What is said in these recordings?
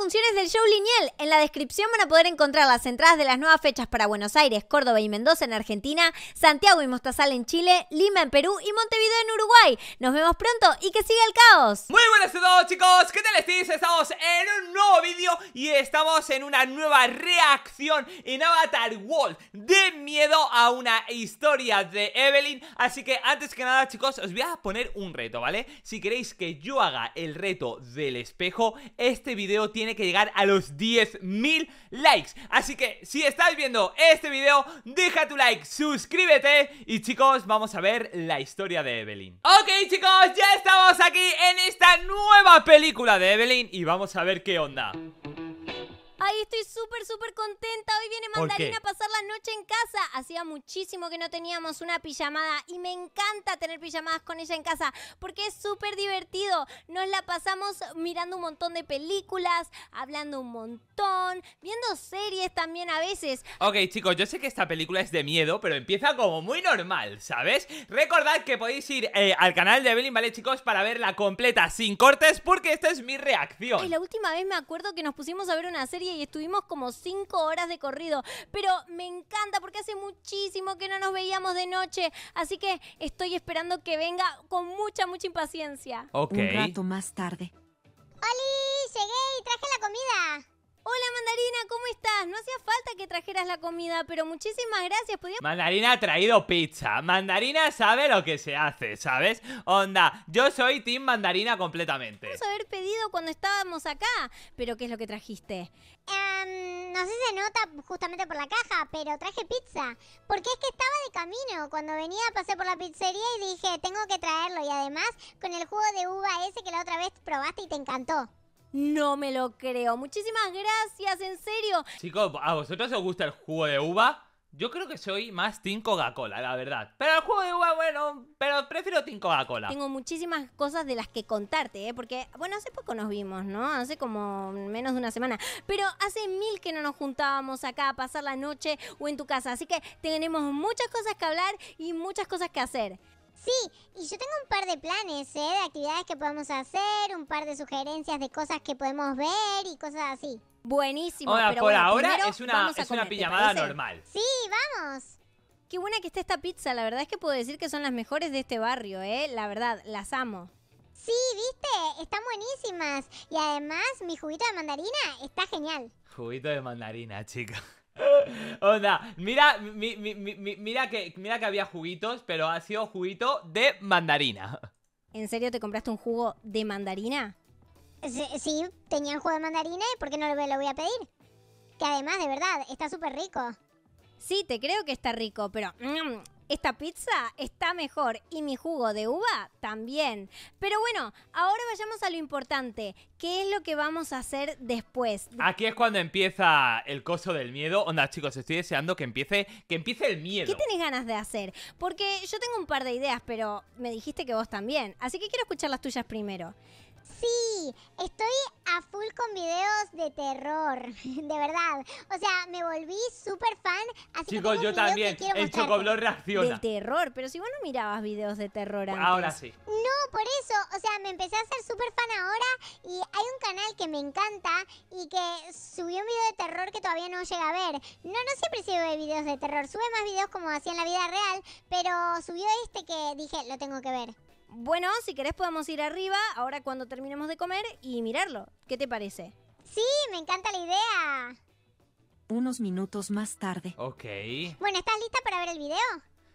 funciones del show lineal. En la descripción van a poder encontrar las entradas de las nuevas fechas para Buenos Aires, Córdoba y Mendoza en Argentina, Santiago y Mostazal en Chile, Lima en Perú y Montevideo en Uruguay. Nos vemos pronto y que siga el caos. Muy buenas a todos chicos, ¿qué tal estáis? Estamos en un nuevo vídeo y estamos en una nueva reacción en Avatar World de miedo a una historia de Evelyn. Así que antes que nada chicos, os voy a poner un reto, ¿vale? Si queréis que yo haga el reto del espejo, este video tiene que llegar a los 10.000 likes Así que si estás viendo este video, deja tu like, suscríbete Y chicos, vamos a ver la historia de Evelyn Ok chicos, ya estamos aquí en esta nueva película de Evelyn Y vamos a ver qué onda estoy súper, súper contenta. Hoy viene Mandarina a pasar la noche en casa. Hacía muchísimo que no teníamos una pijamada y me encanta tener pijamadas con ella en casa porque es súper divertido. Nos la pasamos mirando un montón de películas, hablando un montón, viendo series también a veces. Ok, chicos, yo sé que esta película es de miedo, pero empieza como muy normal, ¿sabes? Recordad que podéis ir eh, al canal de Evelyn, ¿vale, chicos? Para verla completa, sin cortes, porque esta es mi reacción. y la última vez me acuerdo que nos pusimos a ver una serie y y estuvimos como cinco horas de corrido. Pero me encanta porque hace muchísimo que no nos veíamos de noche. Así que estoy esperando que venga con mucha, mucha impaciencia. Ok. Un rato más tarde. ¡Oli! Llegué y traje la comida. Hola Mandarina, ¿cómo estás? No hacía falta que trajeras la comida, pero muchísimas gracias. Mandarina ha traído pizza. Mandarina sabe lo que se hace, ¿sabes? Onda, yo soy Team Mandarina completamente. Vamos a haber pedido cuando estábamos acá. Pero ¿qué es lo que trajiste? Em, no sé si se nota justamente por la caja, pero traje pizza. Porque es que estaba de camino. Cuando venía a pasar por la pizzería y dije, tengo que traerlo. Y además con el jugo de uva ese que la otra vez probaste y te encantó. No me lo creo. Muchísimas gracias, en serio. Chicos, ¿a vosotros os gusta el jugo de uva? Yo creo que soy más Team Coca-Cola, la verdad. Pero el jugo de uva, bueno, pero prefiero Team Coca-Cola. Tengo muchísimas cosas de las que contarte, ¿eh? Porque, bueno, hace poco nos vimos, ¿no? Hace como menos de una semana. Pero hace mil que no nos juntábamos acá a pasar la noche o en tu casa. Así que tenemos muchas cosas que hablar y muchas cosas que hacer. Sí, y yo tengo un par de planes, ¿eh? de actividades que podemos hacer, un par de sugerencias de cosas que podemos ver y cosas así. Buenísimo. Ahora, por ahora es una, es pijamada normal. Sí, vamos. Qué buena que está esta pizza, la verdad es que puedo decir que son las mejores de este barrio, ¿eh? La verdad, las amo. Sí, viste, están buenísimas. Y además, mi juguito de mandarina está genial. Juguito de mandarina, chica. Onda, mira, mira, que, mira que había juguitos, pero ha sido juguito de mandarina. ¿En serio te compraste un jugo de mandarina? Sí, sí tenía un jugo de mandarina y ¿por qué no lo voy a pedir? Que además, de verdad, está súper rico. Sí, te creo que está rico, pero mm, esta pizza está mejor y mi jugo de uva también. Pero bueno, ahora vayamos a lo importante. ¿Qué es lo que vamos a hacer después? Aquí es cuando empieza el coso del miedo. Onda, chicos, estoy deseando que empiece, que empiece el miedo. ¿Qué tenés ganas de hacer? Porque yo tengo un par de ideas, pero me dijiste que vos también. Así que quiero escuchar las tuyas primero. Sí, estoy a full con videos de terror, de verdad. O sea, me volví súper fan. Así Chicos, que yo también. el reacciona. De terror, pero si vos no mirabas videos de terror antes. Ahora sí. No, por eso. O sea, me empecé a ser súper fan ahora y hay un canal que me encanta y que subió un video de terror que todavía no llega a ver. No, no siempre sube videos de terror. Sube más videos como hacía en la vida real, pero subió este que dije, lo tengo que ver. Bueno, si querés podemos ir arriba ahora cuando terminemos de comer y mirarlo. ¿Qué te parece? Sí, me encanta la idea. Unos minutos más tarde. Ok. Bueno, ¿estás lista para ver el video?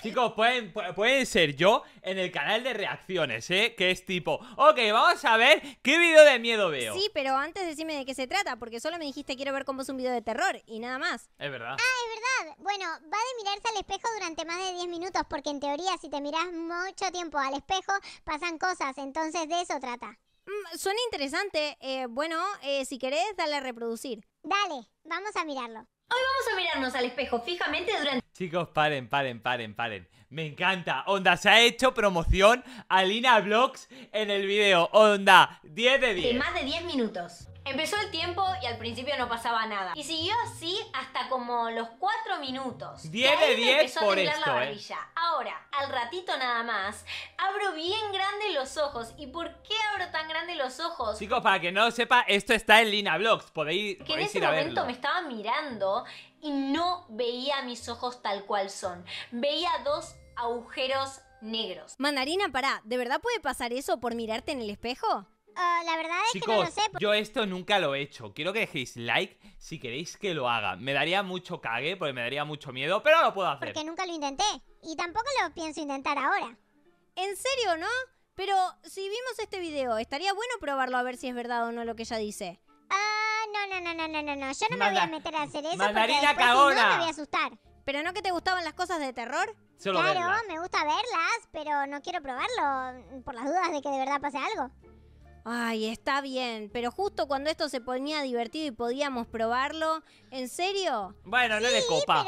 Chicos, pueden, pueden ser yo en el canal de reacciones, ¿eh? Que es tipo, ok, vamos a ver qué video de miedo veo. Sí, pero antes decime de qué se trata, porque solo me dijiste quiero ver cómo es un video de terror y nada más. Es verdad. Ah, es verdad. Bueno, va de mirarse al espejo durante más de 10 minutos, porque en teoría si te miras mucho tiempo al espejo, pasan cosas, entonces de eso trata. Mm, suena interesante. Eh, bueno, eh, si querés, dale a reproducir. Dale, vamos a mirarlo. Hoy vamos a mirarnos al espejo fijamente durante... Chicos, paren, paren, paren, paren. Me encanta. Onda, se ha hecho promoción a Lina Vlogs en el video. Onda, 10 de 10. más de 10 minutos. Empezó el tiempo y al principio no pasaba nada. Y siguió así hasta como los 4 minutos. 10 de 10 por esto, eh. Ahora, al ratito nada más, abro bien grande los ojos. ¿Y por qué abro tan grande los ojos? Chicos, para que no lo sepa, esto está en Lina Vlogs. Podéis, que en ese momento me estaba mirando y no veía mis ojos tal cual son. Veía dos agujeros negros. Mandarina, pará, ¿de verdad puede pasar eso por mirarte en el espejo? Oh, la verdad es que no lo sé. Yo esto nunca lo he hecho. Quiero que dejéis like si queréis que lo haga. Me daría mucho cague porque me daría mucho miedo, pero lo puedo hacer. Porque nunca lo intenté. Y tampoco lo pienso intentar ahora. ¿En serio, no? Pero si vimos este video, estaría bueno probarlo a ver si es verdad o no lo que ella dice. Ah no, no, no, no, no, no, no. Yo no me voy a meter a hacer eso porque después, no, me voy a asustar. ¿Pero no que te gustaban las cosas de terror? claro, me gusta verlas, pero no quiero probarlo por las dudas de que de verdad pase algo. Ay, está bien, pero justo cuando esto se ponía divertido y podíamos probarlo, ¿en serio? Bueno, no le Sí, pero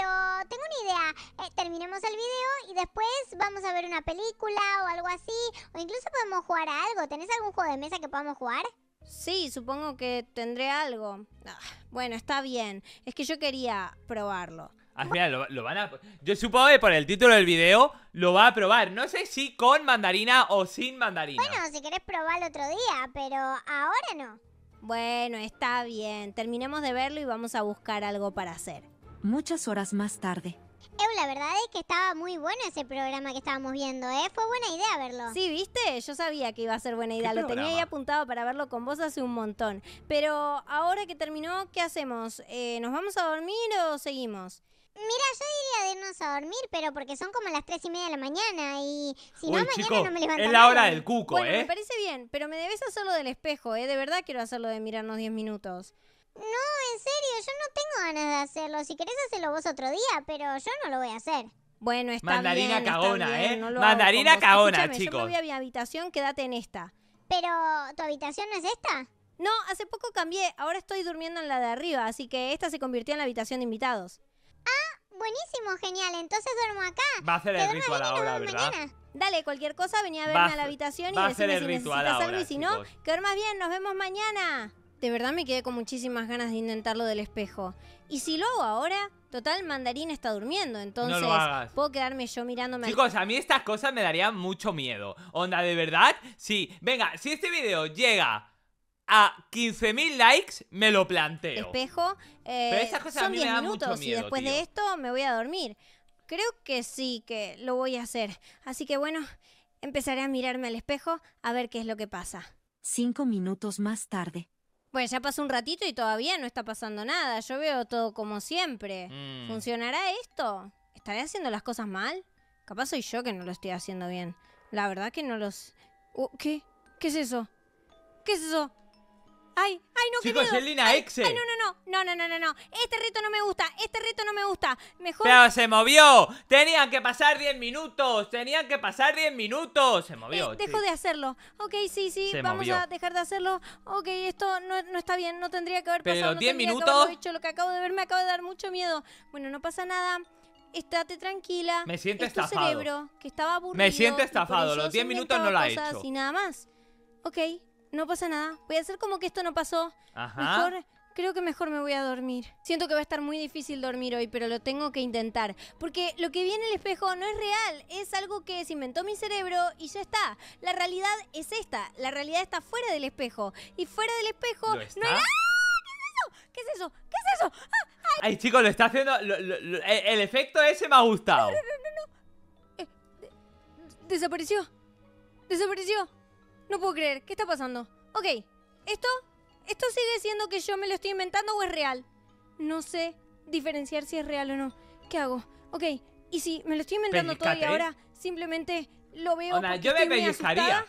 tengo una idea. Eh, terminemos el video y después vamos a ver una película o algo así. O incluso podemos jugar a algo. ¿Tenés algún juego de mesa que podamos jugar? Sí, supongo que tendré algo. Ah, bueno, está bien. Es que yo quería probarlo. Ah, lo, van a... Yo supongo que por el título del video lo va a probar. No sé si con mandarina o sin mandarina. Bueno, si querés probarlo otro día, pero ahora no. Bueno, está bien. Terminemos de verlo y vamos a buscar algo para hacer. Muchas horas más tarde. Eu, la verdad es que estaba muy bueno ese programa que estábamos viendo, ¿eh? Fue buena idea verlo. Sí, ¿viste? Yo sabía que iba a ser buena idea. Lo tenía ahí apuntado para verlo con vos hace un montón. Pero ahora que terminó, ¿qué hacemos? Eh, ¿Nos vamos a dormir o seguimos? Mira, yo diría de irnos a dormir, pero porque son como las tres y media de la mañana y si no, mañana no me levanto. Es la hora del cuco, ¿eh? Me parece bien, pero me debes hacerlo del espejo, ¿eh? De verdad quiero hacerlo de mirarnos diez minutos. No, yo no tengo ganas de hacerlo. Si querés hacerlo vos otro día, pero yo no lo voy a hacer. Bueno, está Mandarina bien, ¿eh? Mandarina ¿eh? Mandarina cagona, chicos. Yo me voy a mi habitación, quédate en esta. Pero, ¿tu habitación no es esta? No, hace poco cambié. Ahora estoy durmiendo en la de arriba, así que esta se convirtió en la habitación de invitados. Ah, buenísimo, genial. Entonces duermo acá. Va a ser el ritual ahora, ¿verdad? Mañana. Dale, cualquier cosa, vení a verme a la habitación y decime si necesitas algo y si no, que duermas bien, nos vemos mañana de verdad me quedé con muchísimas ganas de intentarlo del espejo. Y si lo hago ahora, total, Mandarín está durmiendo, entonces puedo quedarme yo mirándome. Chicos, a mí estas cosas me darían mucho miedo. Onda, de verdad, sí. Venga, si este video llega a 15.000 likes, me lo planteo. Espejo, eh, Pero estas cosas me dan mucho miedo, y después de esto me voy a dormir. Creo que sí, que lo voy a hacer. Así que bueno, empezaré a mirarme al espejo a ver qué es lo que pasa. Cinco minutos más tarde. Bueno, ya pasó un ratito y todavía no está pasando nada. Yo veo todo como siempre. Mm. ¿Funcionará esto? ¿Estaré haciendo las cosas mal? Capaz soy yo que no lo estoy haciendo bien. La verdad que no los... Uh, ¿Qué? ¿Qué es eso? ¿Qué es eso? Ay, ay, no, Chicos, qué miedo. Selena no, no, no, no, no, no, no, Este reto no me gusta, este reto no me gusta. Mejor. se movió. Tenían que pasar 10 minutos. Tenían que pasar 10 minutos. Se movió. ¡Dejó eh, dejo de hacerlo. Ok, sí, sí. Se vamos a dejar de hacerlo. Ok, esto no, no, está bien. No tendría que haber pasado. Pero los 10 minutos. Que hecho. Lo que acabo de ver me acaba de dar mucho miedo. Bueno, no pasa nada. Estate tranquila. Me siento tu cerebro que estaba aburrido. Me siento estafado. Los 10 minutos no la he hecho. Y nada más. Ok, no pasa nada, voy a hacer como que esto no pasó. Ajá. Mejor, creo que mejor me voy a dormir. Siento que va a estar muy difícil dormir hoy, pero lo tengo que intentar. Porque lo que vi en el espejo no es real, es algo que se inventó mi cerebro y ya está. La realidad es esta, la realidad está fuera del espejo. Y fuera del espejo no hay ¡Ah! ¿Qué es eso? ¿Qué es eso? ¡Ah! ¡Ay! ay, chicos, lo está haciendo. E, el efecto ese me ha gustado. no, no, eh, desapareció. Desapareció. No puedo creer, ¿qué está pasando? Ok, ¿esto? ¿Esto sigue siendo que yo me lo estoy inventando o es real? No sé diferenciar si es real o no. ¿Qué hago? Ok, y si me lo estoy inventando todo y ¿eh? ahora simplemente lo veo yo eh,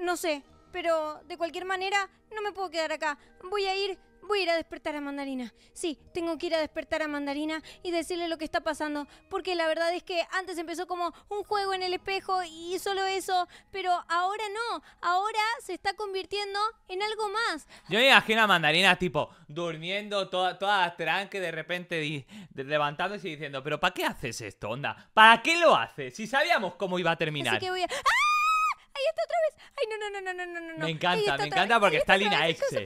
No sé, pero de cualquier manera no me puedo quedar acá. Voy a ir Voy a ir a despertar a Mandarina. Sí, tengo que ir a despertar a Mandarina y decirle lo que está pasando. Porque la verdad es que antes empezó como un juego en el espejo y solo eso. Pero ahora no. Ahora se está convirtiendo en algo más. Yo imagino a Mandarina tipo durmiendo toda, toda tranque de repente levantándose y diciendo, pero ¿para qué haces esto, onda? ¿Para qué lo haces? Si sabíamos cómo iba a terminar. Así que voy a ahí está otra vez. Ay, no, no, no, no, no, no, no. Me encanta, me encanta porque está, linda Lina X. Ok,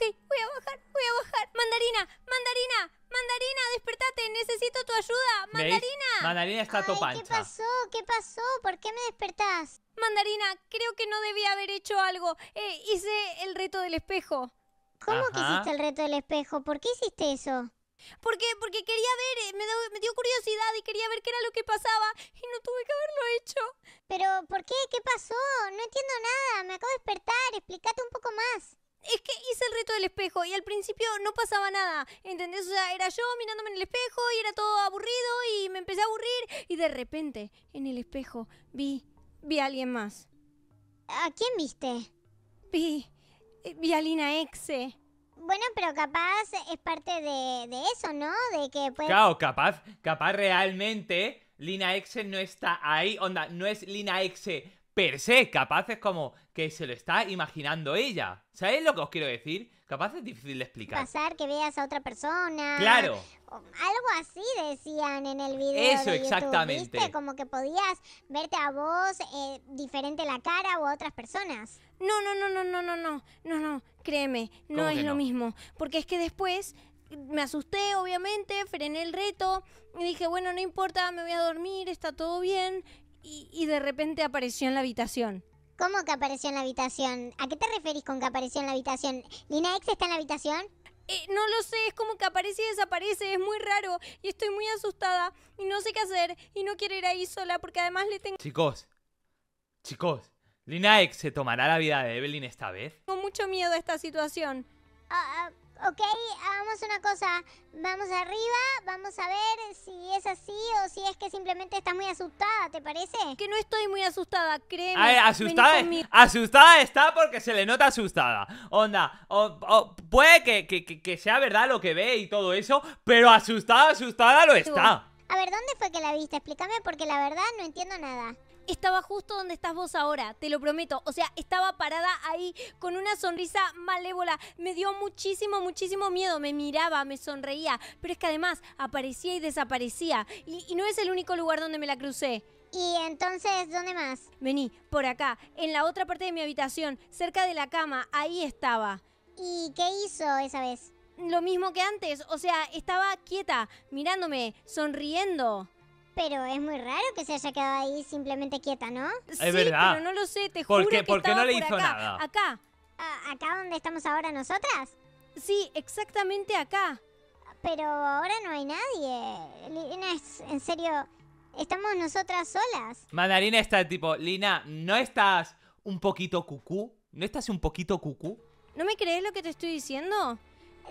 voy a bajar, voy a bajar. Mandarina, mandarina, mandarina, despertate, necesito tu ayuda. Mandarina. Mandarina está topancha. ¿Qué pasó? ¿Qué pasó? ¿Por qué me despertás? Mandarina, creo que no debía haber hecho algo. Eh, hice el reto del espejo. ¿Cómo que hiciste el reto del espejo? ¿Por qué hiciste eso? ¿Por Porque quería ver, eh, me dio, me dio curiosidad y quería ver qué era lo que pasaba y no tuve que haberlo hecho. Pero, ¿por qué? ¿Qué pasó? No entiendo nada. Me acabo de despertar. Explícate un poco más. Es que hice el reto del espejo y al principio no pasaba nada, ¿entendés? O sea, era yo mirándome en el espejo y era todo aburrido y me empecé a aburrir y de repente en el espejo vi, vi a alguien más. ¿A quién viste? Vi, eh, vi a Lina Exe. Bueno, pero capaz es parte de, eso, ¿no? De que Claro, capaz, capaz realmente Lina Exe no está ahí, onda, no es Lina Exe per se, capaz es como que se lo está imaginando ella. ¿Sabéis lo que os quiero decir? Capaz es difícil de explicar. Pasar que veas a otra persona. Claro. algo así decían en el video. Eso, exactamente. Como que podías verte a vos eh, diferente la cara o a otras personas. No, no, no, no, no, no, no, no, no, créeme, no es lo mismo. Porque es que después me asusté, obviamente, frené el reto y dije, bueno, no importa, me voy a dormir, está todo bien. Y, de repente apareció en la habitación. ¿Cómo que apareció en la habitación? ¿A qué te referís con que apareció en la habitación? ¿Lina X está en la habitación? Eh, no lo sé, es como que aparece y desaparece, es muy raro y estoy muy asustada y no sé qué hacer y no quiero ir ahí sola porque además le tengo... Chicos, chicos, ¿Lina X se tomará la vida de Evelyn esta vez? Tengo mucho miedo a esta situación. Ah... ah Ok, hagamos una cosa. Vamos arriba, vamos a ver si es así o si es que simplemente está muy asustada, ¿te parece? Que no estoy muy asustada, créeme. A ver, asustada, asustada está porque se le nota asustada. Onda, puede que, sea verdad lo que ve y todo eso, pero asustada, asustada lo está. A ver, ¿dónde fue que la viste? Explícame porque la verdad no entiendo nada estaba justo donde estás vos ahora, te lo prometo. O sea, estaba parada ahí con una sonrisa malévola. Me dio muchísimo, muchísimo miedo. Me miraba, me sonreía. Pero es que además aparecía y desaparecía. Y, no es el único lugar donde me la crucé. ¿Y entonces dónde más? Vení, por acá, en la otra parte de mi habitación, cerca de la cama, ahí estaba. ¿Y qué hizo esa vez? Lo mismo que antes, o sea, estaba quieta, mirándome, sonriendo pero es muy raro que se haya quedado ahí simplemente quieta, ¿no? Es sí, verdad. pero no lo sé, te juro ¿Por que ¿por no le hizo nada? Acá. Ah, ¿Acá donde estamos ahora nosotras? Sí, exactamente acá. Pero ahora no hay nadie. Lina, es, en serio, estamos nosotras solas. Mandarina está tipo, Lina, ¿no estás un poquito cucú? ¿No estás un poquito cucú? ¿No me crees lo que te estoy diciendo? no, no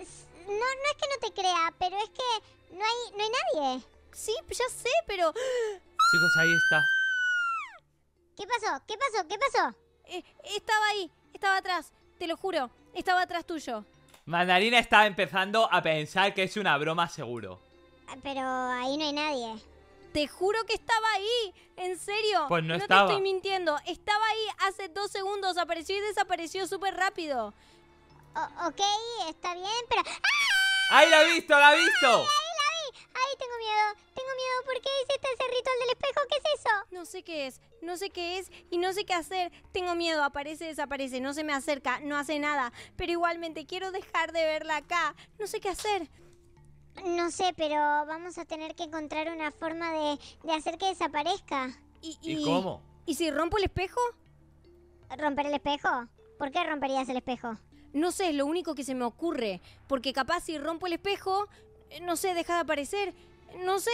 es que no te crea, pero es que no hay, no hay nadie. Sí, pues ya sé, pero... Chicos, ahí está. ¿Qué pasó? ¿Qué pasó? ¿Qué pasó? Eh, estaba ahí, estaba atrás, te lo juro, estaba atrás tuyo. Mandarina estaba empezando a pensar que es una broma seguro. Ah, pero ahí no hay nadie. Te juro que estaba ahí, en serio. Pues no, no te estoy mintiendo, estaba ahí hace dos segundos, apareció y desapareció súper rápido. ok, está bien, pero... ¡Ah! ¡Ahí la ha visto, la ha visto! ¡Ay, tengo miedo! ¡Tengo miedo! ¿Por qué este ese ritual del espejo? ¿Qué es eso? No sé qué es, no sé qué es y no sé qué hacer. Tengo miedo, aparece, desaparece, no se me acerca, no hace nada. Pero igualmente quiero dejar de verla acá. No sé qué hacer. No sé, pero vamos a tener que encontrar una forma de, hacer que desaparezca. ¿Y, y cómo? ¿Y si rompo el espejo? ¿Romper el espejo? ¿Por qué romperías el espejo? No sé, es lo único que se me ocurre. Porque capaz si rompo el espejo, eh, no sé, deja de aparecer. No sé.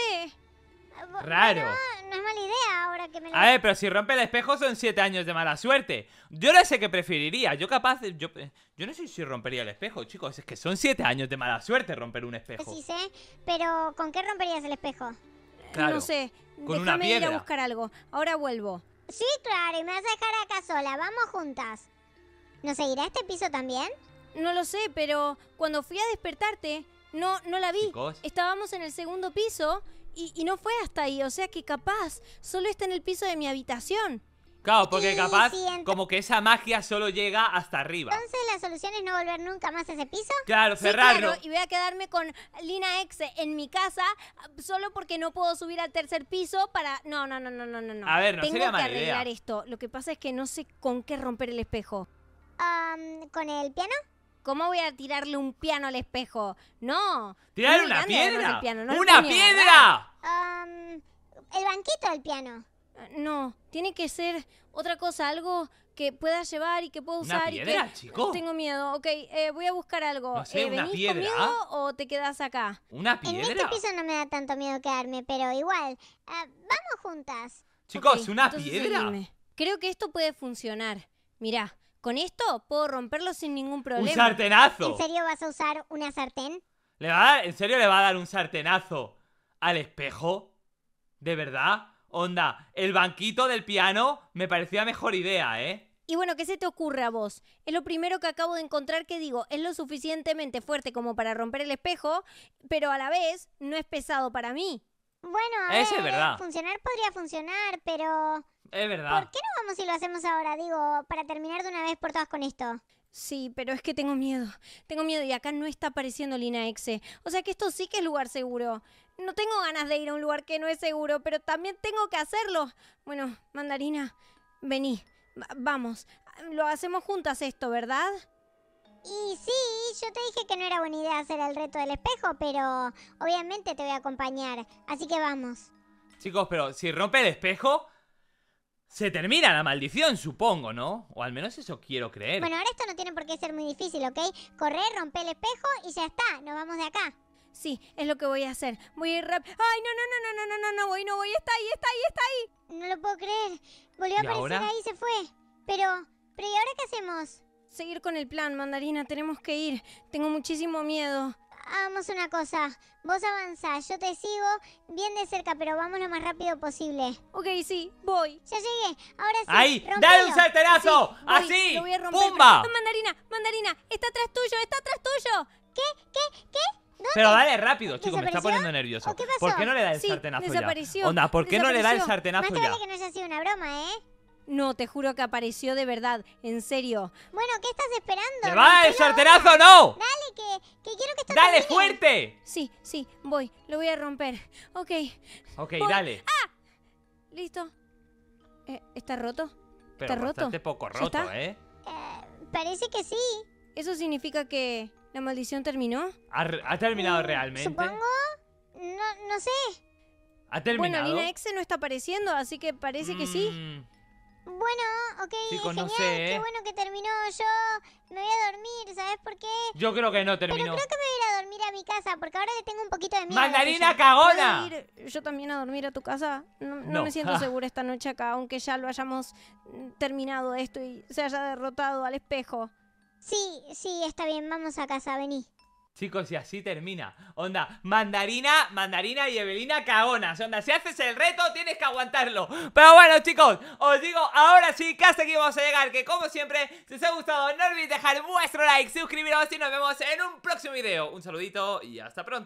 Raro. no es mala idea ahora que me lo... A ver, pero si rompe el espejo son siete años de mala suerte. Yo no sé qué preferiría. Yo capaz... Yo, yo no sé si rompería el espejo, chicos. Es que son siete años de mala suerte romper un espejo. Sí sé, pero ¿con qué romperías el espejo? no sé. Con una ir a buscar algo. Ahora vuelvo. Sí, claro, y me vas a dejar acá sola. Vamos juntas. ¿No seguirá este piso también? No lo sé, pero cuando fui a despertarte, no, no la vi. Estábamos en el segundo piso y, no fue hasta ahí. O sea que capaz solo está en el piso de mi habitación. Claro, porque capaz como que esa magia solo llega hasta arriba. Entonces la solución es no volver nunca más a ese piso. Claro, cerrarlo. y voy a quedarme con Lina X en mi casa solo porque no puedo subir al tercer piso para... No, no, no, no, no, no. A ver, no Tengo sería que arreglar esto. Lo que pasa es que no sé con qué romper el espejo. ¿Con el piano? ¿Cómo voy a tirarle un piano al espejo? No. ¿Tirar una piedra? ¡Una piedra! el banquito del piano. Eh, no, tiene que ser otra cosa, algo que pueda llevar y que pueda usar. ¿Una piedra, y Tengo miedo. Ok, eh, voy a buscar algo. Eh, ¿Venís conmigo o te quedas acá? ¿Una piedra? En este piso no me da tanto miedo quedarme, pero igual. Ah, vamos juntas. Chicos, ¿una piedra? Creo que esto puede funcionar. Mirá, con esto puedo romperlo sin ningún problema. ¡Un sartenazo! ¿En serio vas a usar una sartén? ¿Le va ¿En serio le va a dar un sartenazo al espejo? ¿De verdad? Onda, el banquito del piano me parecía mejor idea, ¿eh? Y bueno, ¿qué se te ocurre a vos? Es lo primero que acabo de encontrar que digo, es lo suficientemente fuerte como para romper el espejo, pero a la vez no es pesado para mí. Bueno, a ver, es verdad. funcionar podría funcionar, pero... Es verdad. ¿Por qué no vamos y lo hacemos ahora? Digo, para terminar de una vez por todas con esto. Sí, pero es que tengo miedo. Tengo miedo y acá no está apareciendo Lina Exe. O sea que esto sí que es lugar seguro. No tengo ganas de ir a un lugar que no es seguro, pero también tengo que hacerlo. Bueno, mandarina, vení. vamos. Lo hacemos juntas esto, ¿verdad? Y sí, yo te dije que no era buena idea hacer el reto del espejo, pero obviamente te voy a acompañar. Así que vamos. Chicos, pero si rompe el espejo, se termina la maldición, supongo, ¿no? O al menos eso quiero creer. Bueno, ahora esto no tiene por qué ser muy difícil, ¿ok? Correr, romper el espejo y ya está, nos vamos de acá. Sí, es lo que voy a hacer. Voy a ir rápido. ¡Ay, no, no, no, no, no, no, no, voy, no voy! ¡Está ahí, está ahí, está ahí! No lo puedo creer. Volvió a aparecer ahí y se fue. Pero, pero ¿y ahora qué hacemos? seguir con el plan, mandarina, tenemos que ir. Tengo muchísimo miedo. Hagamos una cosa, vos avanzás, yo te sigo bien de cerca, pero vamos lo más rápido posible. Ok, sí, voy. Ya llegué, ahora sí. ¡Ahí! Rompelo. ¡Dale un sartenazo! ¡Así! ¡Pumba! Ah, mandarina, mandarina, está atrás tuyo, está atrás tuyo. ¿Qué? ¿Qué? ¿Qué? ¿Dónde? Pero dale rápido, chicos, me está poniendo nervioso. ¿Por qué no le da el sartenazo desapareció. ya? Onda, ¿por qué no le da el sartenazo Más que vale que no haya sido una broma, ¿eh? No, te juro que apareció de verdad, en serio. Bueno, ¿qué estás esperando? ¡Te va el sorterazo, no! Dale, que, quiero que esto ¡Dale, fuerte! Sí, sí, voy, lo voy a romper. Ok. Ok, dale. ¡Ah! Listo. Eh, ¿Está roto? ¿Está roto. roto? poco roto, ¿eh? ¿eh? Parece que sí. ¿Eso significa que la maldición terminó? ¿Ha, terminado mm, realmente? Supongo. No, no sé. ¿Ha terminado? Bueno, Lina Exe no está apareciendo, así que parece que sí. Mm. Bueno, ok, genial, qué ¿eh? bueno que terminó. Yo me voy a dormir, ¿sabes por qué? Yo creo que no terminó. Pero creo que me voy a ir a dormir a mi casa, porque ahora tengo un poquito de miedo. ¡Mandarina cagona! yo también a dormir a tu casa. No, me siento segura esta noche acá, aunque ya lo hayamos terminado esto y se haya derrotado al espejo. Sí, sí, está bien, vamos a casa, vení. Chicos, y así termina. Onda, mandarina, mandarina y Evelina cagonas. Onda, si haces el reto, tienes que aguantarlo. Pero bueno, chicos, os digo ahora sí que hasta aquí vamos a llegar. Que como siempre, si os ha gustado, no olvidéis dejar vuestro like, suscribiros y nos vemos en un próximo video. Un saludito y hasta pronto.